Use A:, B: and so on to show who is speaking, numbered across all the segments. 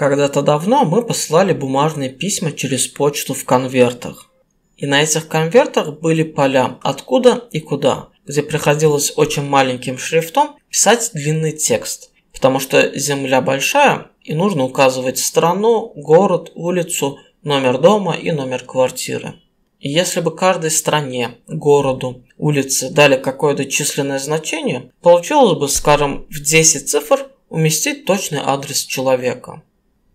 A: Когда-то давно мы посылали бумажные письма через почту в конвертах. И на этих конвертах были поля «Откуда» и «Куда», где приходилось очень маленьким шрифтом писать длинный текст, потому что земля большая и нужно указывать страну, город, улицу, номер дома и номер квартиры. И если бы каждой стране, городу, улице дали какое-то численное значение, получилось бы, скажем, в 10 цифр уместить точный адрес человека –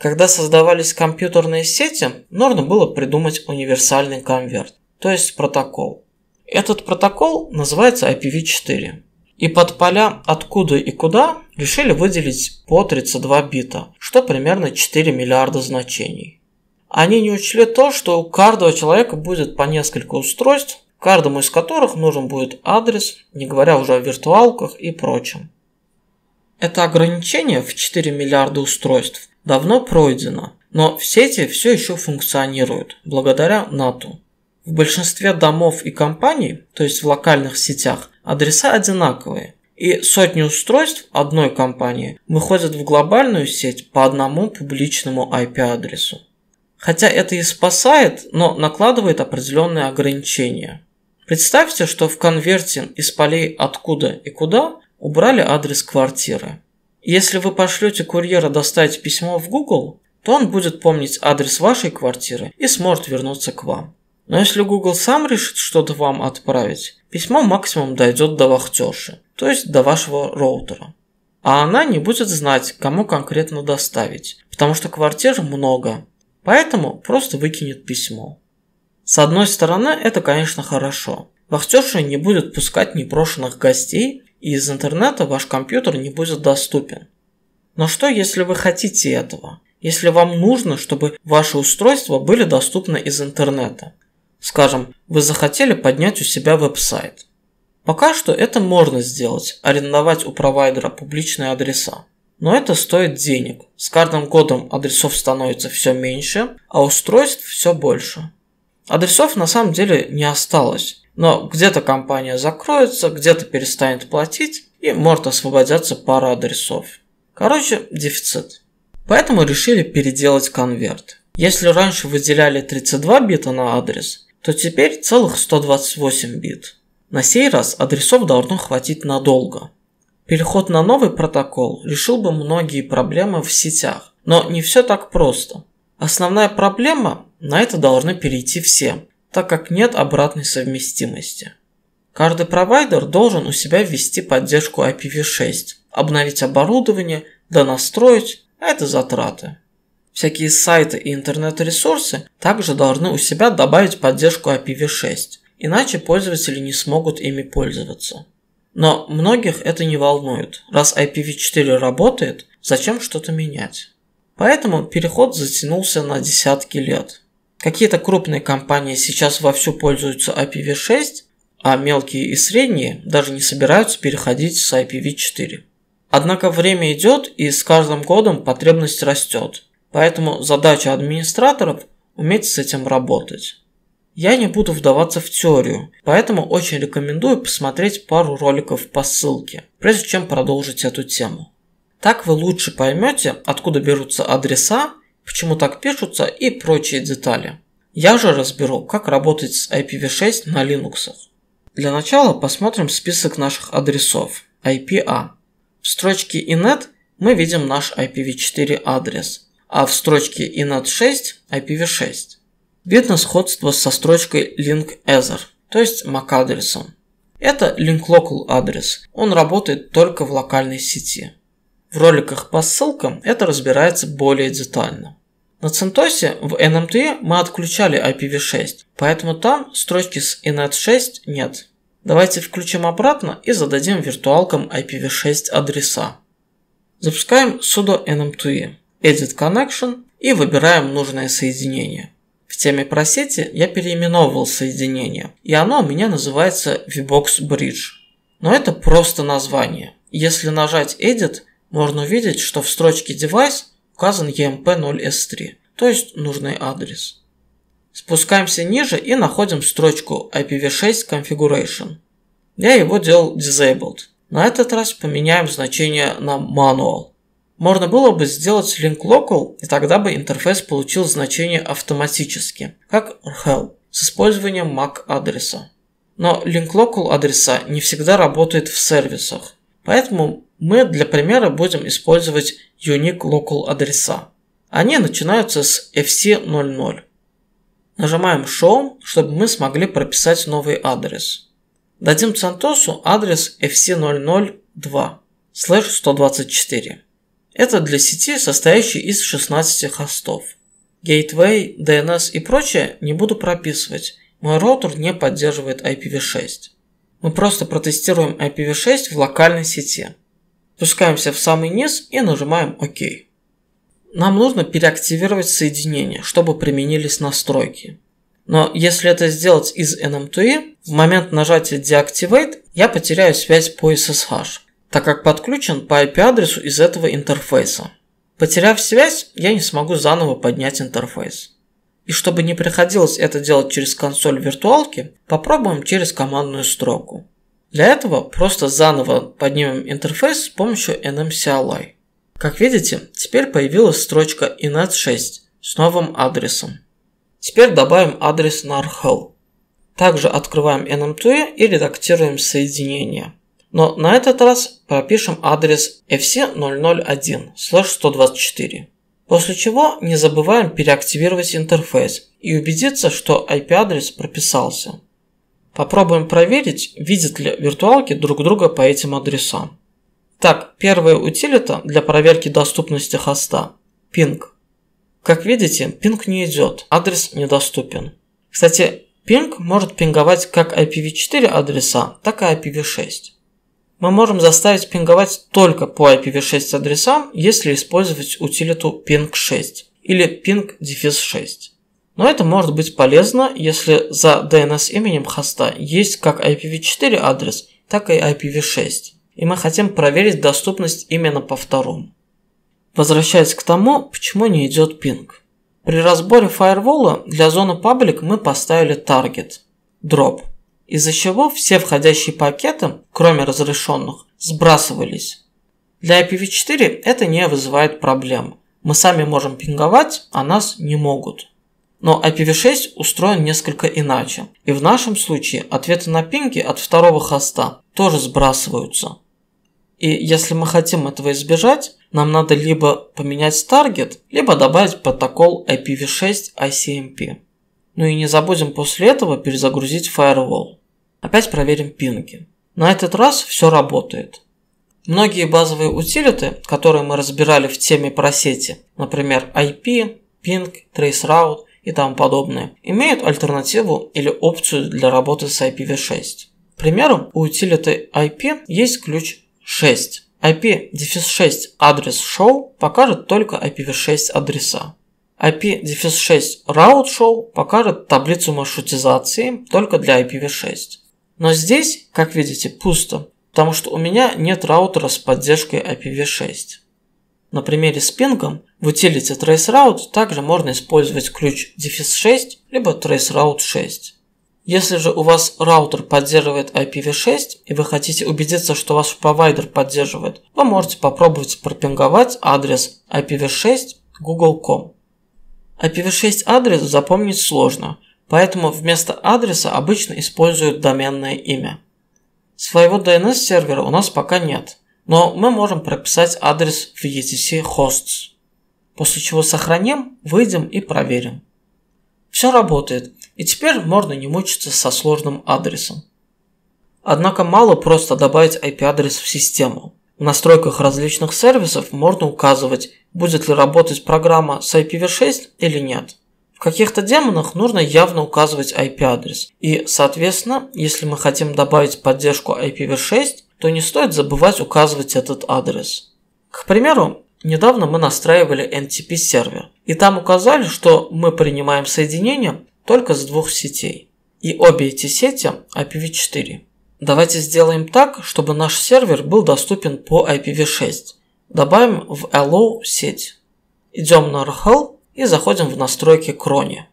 A: когда создавались компьютерные сети, нужно было придумать универсальный конверт, то есть протокол. Этот протокол называется IPv4. И под поля «откуда» и «куда» решили выделить по 32 бита, что примерно 4 миллиарда значений. Они не учли то, что у каждого человека будет по несколько устройств, каждому из которых нужен будет адрес, не говоря уже о виртуалках и прочем. Это ограничение в 4 миллиарда устройств давно пройдено, но в сети все еще функционируют благодаря НАТО. В большинстве домов и компаний, то есть в локальных сетях, адреса одинаковые, и сотни устройств одной компании выходят в глобальную сеть по одному публичному IP-адресу. Хотя это и спасает, но накладывает определенные ограничения. Представьте, что в конверте из полей «откуда» и «куда» убрали адрес квартиры. Если вы пошлете курьера доставить письмо в Google, то он будет помнить адрес вашей квартиры и сможет вернуться к вам. Но если Google сам решит что-то вам отправить, письмо максимум дойдет до вахтерши, то есть до вашего роутера. А она не будет знать, кому конкретно доставить, потому что квартир много, поэтому просто выкинет письмо. С одной стороны, это, конечно, хорошо. Вахтерша не будет пускать непрошенных гостей и из интернета ваш компьютер не будет доступен. Но что, если вы хотите этого? Если вам нужно, чтобы ваши устройства были доступны из интернета? Скажем, вы захотели поднять у себя веб-сайт. Пока что это можно сделать, арендовать у провайдера публичные адреса. Но это стоит денег. С каждым годом адресов становится все меньше, а устройств все больше. Адресов на самом деле не осталось. Но где-то компания закроется, где-то перестанет платить и может освободиться пара адресов. Короче, дефицит. Поэтому решили переделать конверт. Если раньше выделяли 32 бита на адрес, то теперь целых 128 бит. На сей раз адресов должно хватить надолго. Переход на новый протокол решил бы многие проблемы в сетях, но не все так просто. Основная проблема – на это должны перейти все так как нет обратной совместимости. Каждый провайдер должен у себя ввести поддержку IPv6, обновить оборудование, донастроить, а это затраты. Всякие сайты и интернет-ресурсы также должны у себя добавить поддержку IPv6, иначе пользователи не смогут ими пользоваться. Но многих это не волнует. Раз IPv4 работает, зачем что-то менять? Поэтому переход затянулся на десятки лет. Какие-то крупные компании сейчас вовсю пользуются IPv6, а мелкие и средние даже не собираются переходить с IPv4. Однако время идет и с каждым годом потребность растет, поэтому задача администраторов – уметь с этим работать. Я не буду вдаваться в теорию, поэтому очень рекомендую посмотреть пару роликов по ссылке, прежде чем продолжить эту тему. Так вы лучше поймете, откуда берутся адреса почему так пишутся и прочие детали. Я же разберу, как работать с IPv6 на Linux. Для начала посмотрим список наших адресов IPA. А. В строчке init мы видим наш IPv4 адрес, а в строчке init6 IPv6. Видно сходство со строчкой link ether, то есть MAC адресом. Это link local адрес, он работает только в локальной сети. В роликах по ссылкам это разбирается более детально. На CentOS в nm NMT эм мы отключали IPv6, поэтому там строчки с inet 6 нет. Давайте включим обратно и зададим виртуалкам IPv6 адреса. Запускаем sudo nm 2 эм edit connection и выбираем нужное соединение. В теме про сети я переименовывал соединение, и оно у меня называется VBox Bridge. Но это просто название. Если нажать Edit, можно увидеть, что в строчке Device указан EMP0S3, то есть нужный адрес. Спускаемся ниже и находим строчку IPv6 Configuration. Я его делал Disabled. На этот раз поменяем значение на Manual. Можно было бы сделать link local, и тогда бы интерфейс получил значение автоматически, как help, с использованием MAC адреса. Но link local адреса не всегда работает в сервисах, поэтому мы для примера будем использовать unique local адреса. Они начинаются с fc00. Нажимаем Show, чтобы мы смогли прописать новый адрес. Дадим Сантосу адрес fc002 124. Это для сети, состоящей из 16 хостов. Gateway, DNS и прочее не буду прописывать. Мой роутер не поддерживает IPv6. Мы просто протестируем IPv6 в локальной сети. Спускаемся в самый низ и нажимаем ОК. Нам нужно переактивировать соединение, чтобы применились настройки. Но если это сделать из NM2E, в момент нажатия Deactivate я потеряю связь по SSH, так как подключен по IP-адресу из этого интерфейса. Потеряв связь, я не смогу заново поднять интерфейс. И чтобы не приходилось это делать через консоль виртуалки, попробуем через командную строку. Для этого просто заново поднимем интерфейс с помощью nmcli. Как видите, теперь появилась строчка inet 6 с новым адресом. Теперь добавим адрес narhel. Также открываем nm2 и редактируем соединение. Но на этот раз пропишем адрес fc001/124. После чего не забываем переактивировать интерфейс и убедиться, что IP-адрес прописался. Попробуем проверить, видят ли виртуалки друг друга по этим адресам. Так, первая утилита для проверки доступности хоста – ping. Как видите, ping не идет, адрес недоступен. Кстати, ping может пинговать как IPv4 адреса, так и IPv6. Мы можем заставить пинговать только по IPv6 адресам, если использовать утилиту ping6 или ping-6. Но это может быть полезно, если за DNS именем хоста есть как IPv4 адрес, так и IPv6. И мы хотим проверить доступность именно по второму. Возвращаясь к тому, почему не идет пинг. При разборе фаервола для зоны паблик мы поставили таргет – дроп, из-за чего все входящие пакеты, кроме разрешенных, сбрасывались. Для IPv4 это не вызывает проблем. Мы сами можем пинговать, а нас не могут. Но IPv6 устроен несколько иначе. И в нашем случае ответы на пинги от второго хоста тоже сбрасываются. И если мы хотим этого избежать, нам надо либо поменять таргет, либо добавить протокол IPv6 ICMP. А ну и не забудем после этого перезагрузить Firewall. Опять проверим пинги. На этот раз все работает. Многие базовые утилиты, которые мы разбирали в теме про сети, например IP, ping, traceroute, и тому подобное, имеют альтернативу или опцию для работы с IPv6. К примеру, у утилиты IP есть ключ 6. IP-6 адрес show покажет только IPv6 адреса. IP-6 route show покажет таблицу маршрутизации только для IPv6. Но здесь, как видите, пусто, потому что у меня нет раутера с поддержкой IPv6. На примере с пингом в утилите traceroute также можно использовать ключ дефис 6 либо traceroute 6. Если же у вас раутер поддерживает IPv6 и вы хотите убедиться, что ваш провайдер поддерживает, вы можете попробовать пропинговать адрес IPv6 google.com. IPv6 адрес запомнить сложно, поэтому вместо адреса обычно используют доменное имя. Своего DNS-сервера у нас пока нет, но мы можем прописать адрес в etc hosts, после чего сохраним, выйдем и проверим. Все работает, и теперь можно не мучиться со сложным адресом. Однако мало просто добавить IP-адрес в систему. В настройках различных сервисов можно указывать, будет ли работать программа с IPv6 или нет. В каких-то демонах нужно явно указывать IP-адрес. И, соответственно, если мы хотим добавить поддержку IPv6, то не стоит забывать указывать этот адрес. К примеру, недавно мы настраивали NTP сервер, и там указали, что мы принимаем соединение только с двух сетей. И обе эти сети IPv4. Давайте сделаем так, чтобы наш сервер был доступен по IPv6. Добавим в allow сеть. Идем на RHEL и заходим в настройки крони.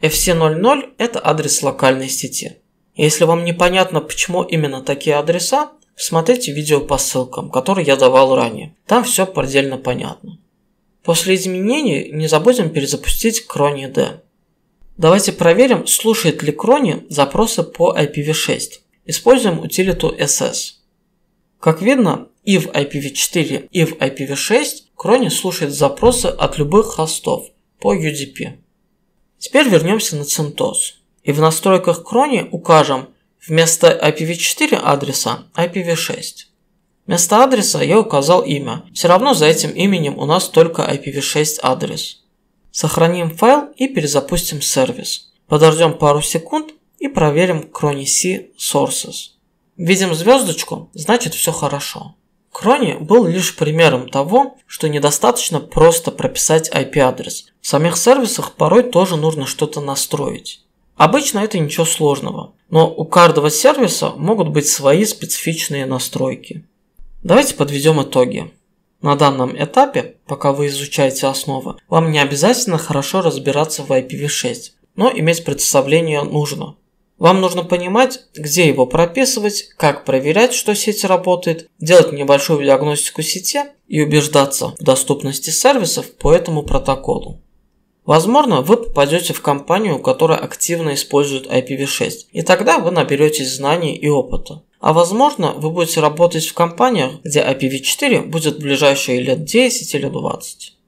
A: FC00 – это адрес локальной сети. Если вам непонятно, почему именно такие адреса, Смотрите видео по ссылкам, которые я давал ранее. Там все предельно понятно. После изменений не забудем перезапустить Крони Давайте проверим, слушает ли Крони запросы по IPv6. Используем утилиту SS. Как видно, и в IPv4, и в IPv6 Крони слушает запросы от любых хостов по UDP. Теперь вернемся на CentOS. И в настройках Крони укажем – Вместо IPv4 адреса IPv6. Вместо адреса я указал имя. Все равно за этим именем у нас только IPv6 адрес. Сохраним файл и перезапустим сервис. Подождем пару секунд и проверим Crony C Sources. Видим звездочку, значит все хорошо. Крони был лишь примером того, что недостаточно просто прописать IP-адрес. В самих сервисах порой тоже нужно что-то настроить. Обычно это ничего сложного, но у каждого сервиса могут быть свои специфичные настройки. Давайте подведем итоги. На данном этапе, пока вы изучаете основы, вам не обязательно хорошо разбираться в IPv6, но иметь представление нужно. Вам нужно понимать, где его прописывать, как проверять, что сеть работает, делать небольшую диагностику сети и убеждаться в доступности сервисов по этому протоколу. Возможно, вы попадете в компанию, которая активно использует IPv6, и тогда вы наберетесь знаний и опыта. А возможно, вы будете работать в компаниях, где IPv4 будет в ближайшие лет 10 или 20.